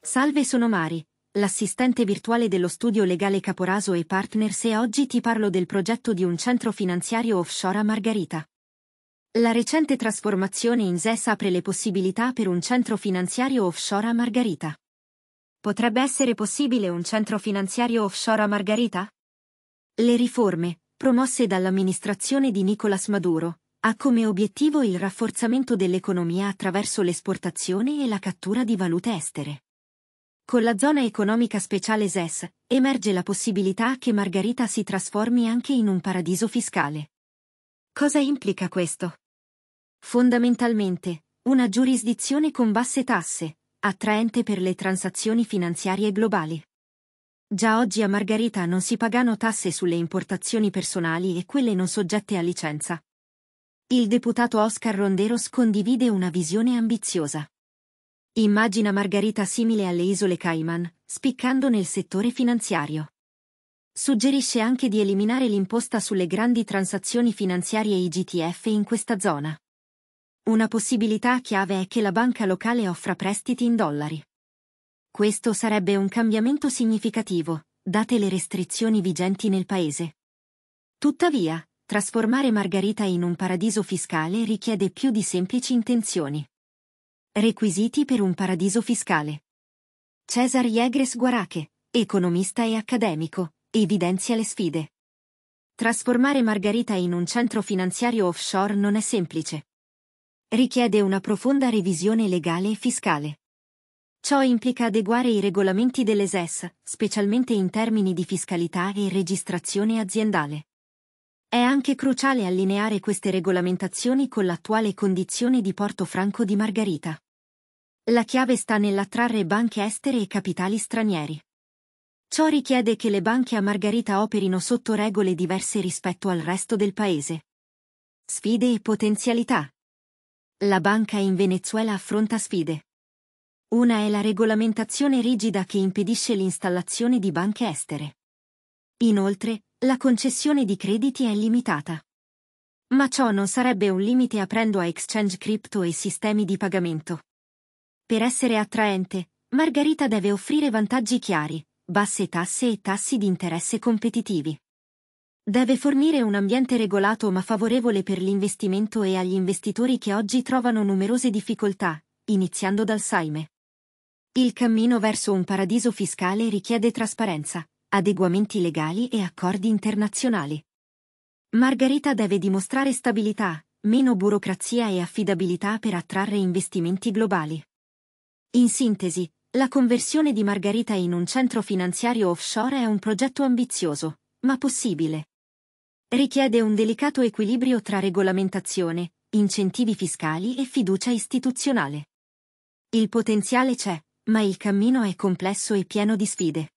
Salve, sono Mari, l'assistente virtuale dello studio legale Caporaso e Partners e oggi ti parlo del progetto di un centro finanziario offshore a Margarita. La recente trasformazione in SES apre le possibilità per un centro finanziario offshore a Margarita. Potrebbe essere possibile un centro finanziario offshore a Margarita? Le riforme, promosse dall'amministrazione di Nicolas Maduro, ha come obiettivo il rafforzamento dell'economia attraverso l'esportazione e la cattura di valute estere. Con la zona economica speciale SES, emerge la possibilità che Margarita si trasformi anche in un paradiso fiscale. Cosa implica questo? Fondamentalmente, una giurisdizione con basse tasse, attraente per le transazioni finanziarie globali. Già oggi a Margarita non si pagano tasse sulle importazioni personali e quelle non soggette a licenza, il deputato Oscar Ronderos condivide una visione ambiziosa. Immagina Margarita simile alle isole Cayman, spiccando nel settore finanziario. Suggerisce anche di eliminare l'imposta sulle grandi transazioni finanziarie IGTF in questa zona. Una possibilità chiave è che la banca locale offra prestiti in dollari. Questo sarebbe un cambiamento significativo, date le restrizioni vigenti nel paese. Tuttavia, trasformare Margarita in un paradiso fiscale richiede più di semplici intenzioni. Requisiti per un paradiso fiscale. Cesar Jegres Guarache, economista e accademico, evidenzia le sfide. Trasformare Margarita in un centro finanziario offshore non è semplice. Richiede una profonda revisione legale e fiscale. Ciò implica adeguare i regolamenti dell'ESES, specialmente in termini di fiscalità e registrazione aziendale. È anche cruciale allineare queste regolamentazioni con l'attuale condizione di Porto Franco di Margarita. La chiave sta nell'attrarre banche estere e capitali stranieri. Ciò richiede che le banche a Margarita operino sotto regole diverse rispetto al resto del paese. Sfide e potenzialità. La banca in Venezuela affronta sfide. Una è la regolamentazione rigida che impedisce l'installazione di banche estere. Inoltre, la concessione di crediti è limitata. Ma ciò non sarebbe un limite aprendo a exchange crypto e sistemi di pagamento. Per essere attraente, Margarita deve offrire vantaggi chiari, basse tasse e tassi di interesse competitivi. Deve fornire un ambiente regolato ma favorevole per l'investimento e agli investitori che oggi trovano numerose difficoltà, iniziando dal Saime. Il cammino verso un paradiso fiscale richiede trasparenza, adeguamenti legali e accordi internazionali. Margherita deve dimostrare stabilità, meno burocrazia e affidabilità per attrarre investimenti globali. In sintesi, la conversione di Margherita in un centro finanziario offshore è un progetto ambizioso, ma possibile. Richiede un delicato equilibrio tra regolamentazione, incentivi fiscali e fiducia istituzionale. Il potenziale c'è, ma il cammino è complesso e pieno di sfide.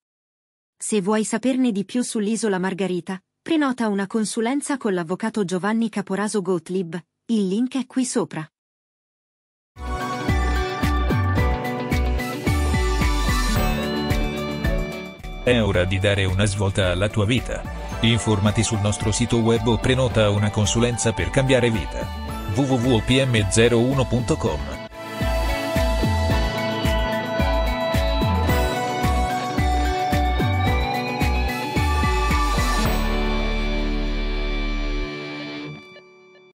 Se vuoi saperne di più sull'isola Margherita, prenota una consulenza con l'avvocato Giovanni Caporaso Gottlieb, il link è qui sopra. È ora di dare una svolta alla tua vita. Informati sul nostro sito web o prenota una consulenza per cambiare vita. www.pm01.com